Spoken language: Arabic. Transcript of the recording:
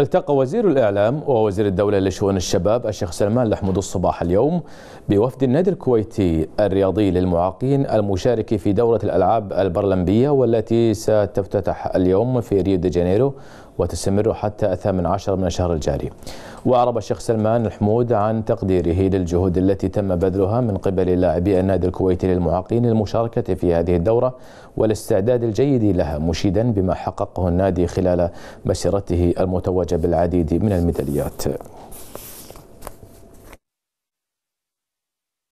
التقى وزير الإعلام ووزير الدولة لشؤون الشباب الشيخ سلمان لحمود الصباح اليوم بوفد النادي الكويتي الرياضي للمعاقين المشارك في دورة الألعاب البرلمبية والتي ستفتتح اليوم في ريو دي جانيرو وتستمر حتى الثامن عشر من الشهر الجاري وأعرب الشيخ سلمان الحمود عن تقديره للجهود التي تم بذلها من قبل لاعبي النادي الكويتي للمعاقين للمشاركة في هذه الدورة والاستعداد الجيد لها مشيدا بما حققه النادي خلال مسيرته المتوجة بالعديد من الميداليات